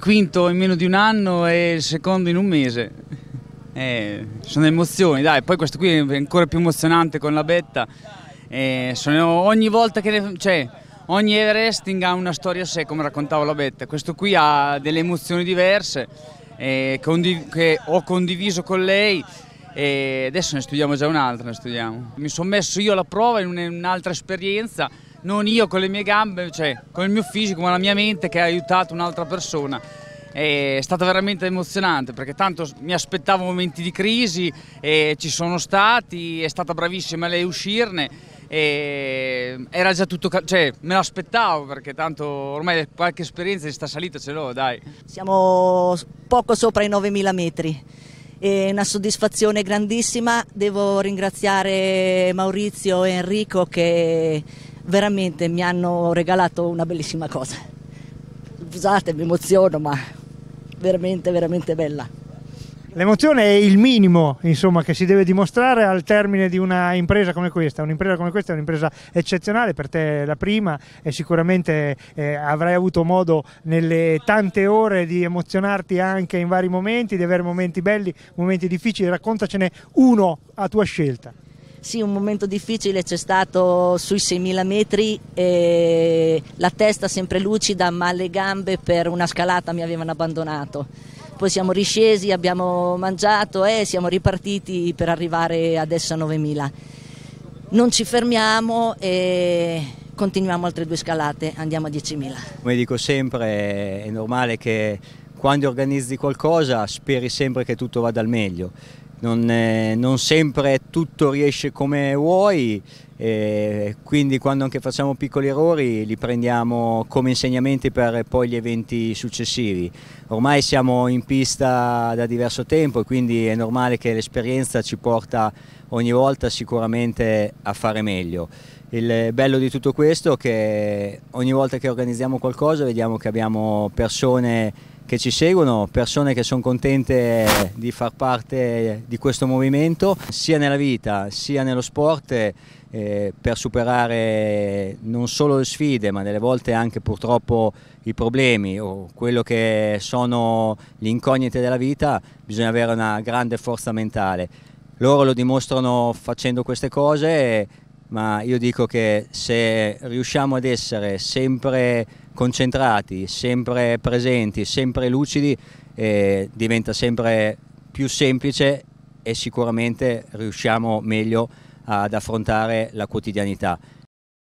quinto in meno di un anno e il secondo in un mese. Eh, sono emozioni, dai, poi questo qui è ancora più emozionante con la betta. Eh, sono, ogni volta che... Ne, cioè, ogni Everesting ha una storia a sé, come raccontava la Betta. Questo qui ha delle emozioni diverse eh, che ho condiviso con lei e adesso ne studiamo già un'altra. Mi sono messo io alla prova in un'altra esperienza non io con le mie gambe, cioè con il mio fisico, ma la mia mente che ha aiutato un'altra persona. È stato veramente emozionante perché tanto mi aspettavo momenti di crisi e ci sono stati, è stata bravissima lei a uscirne era già tutto, cioè me l'aspettavo perché tanto ormai qualche esperienza di sta salita ce l'ho, dai. Siamo poco sopra i 9000 metri. È una soddisfazione grandissima, devo ringraziare Maurizio e Enrico che veramente mi hanno regalato una bellissima cosa. Scusate, mi emoziono, ma veramente, veramente bella. L'emozione è il minimo insomma, che si deve dimostrare al termine di una impresa come questa. Un'impresa come questa è un'impresa eccezionale, per te la prima e sicuramente eh, avrai avuto modo nelle tante ore di emozionarti anche in vari momenti, di avere momenti belli, momenti difficili. Raccontacene uno a tua scelta. Sì, un momento difficile c'è stato sui 6.000 metri, e la testa sempre lucida ma le gambe per una scalata mi avevano abbandonato. Poi siamo riscesi, abbiamo mangiato e siamo ripartiti per arrivare adesso a 9.000. Non ci fermiamo e continuiamo altre due scalate, andiamo a 10.000. Come dico sempre, è normale che quando organizzi qualcosa speri sempre che tutto vada al meglio. Non, eh, non sempre tutto riesce come vuoi, eh, quindi quando anche facciamo piccoli errori li prendiamo come insegnamenti per poi gli eventi successivi. Ormai siamo in pista da diverso tempo e quindi è normale che l'esperienza ci porta ogni volta sicuramente a fare meglio. Il bello di tutto questo è che ogni volta che organizziamo qualcosa vediamo che abbiamo persone che ci seguono, persone che sono contente di far parte di questo movimento sia nella vita sia nello sport eh, per superare non solo le sfide ma delle volte anche purtroppo i problemi o quello che sono le incognite della vita bisogna avere una grande forza mentale. Loro lo dimostrano facendo queste cose ma io dico che se riusciamo ad essere sempre concentrati, sempre presenti, sempre lucidi, eh, diventa sempre più semplice e sicuramente riusciamo meglio ad affrontare la quotidianità.